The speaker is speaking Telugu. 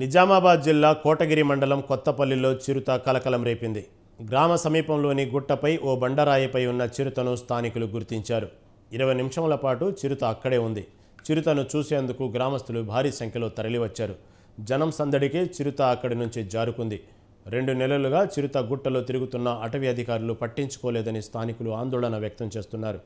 నిజామాబాద్ జిల్లా కోటగిరి మండలం కొత్తపల్లిలో చిరుత కలకలం రేపింది గ్రామ సమీపంలోని గుట్టపై ఓ బండరాయిపై ఉన్న చిరుతను స్థానికులు గుర్తించారు ఇరవై నిమిషముల పాటు చిరుత అక్కడే ఉంది చిరుతను చూసేందుకు గ్రామస్తులు భారీ సంఖ్యలో తరలివచ్చారు జనం సందడికే చిరుత అక్కడి నుంచి జారుకుంది రెండు నెలలుగా చిరుత గుట్టలో తిరుగుతున్న అటవీ అధికారులు పట్టించుకోలేదని స్థానికులు ఆందోళన వ్యక్తం చేస్తున్నారు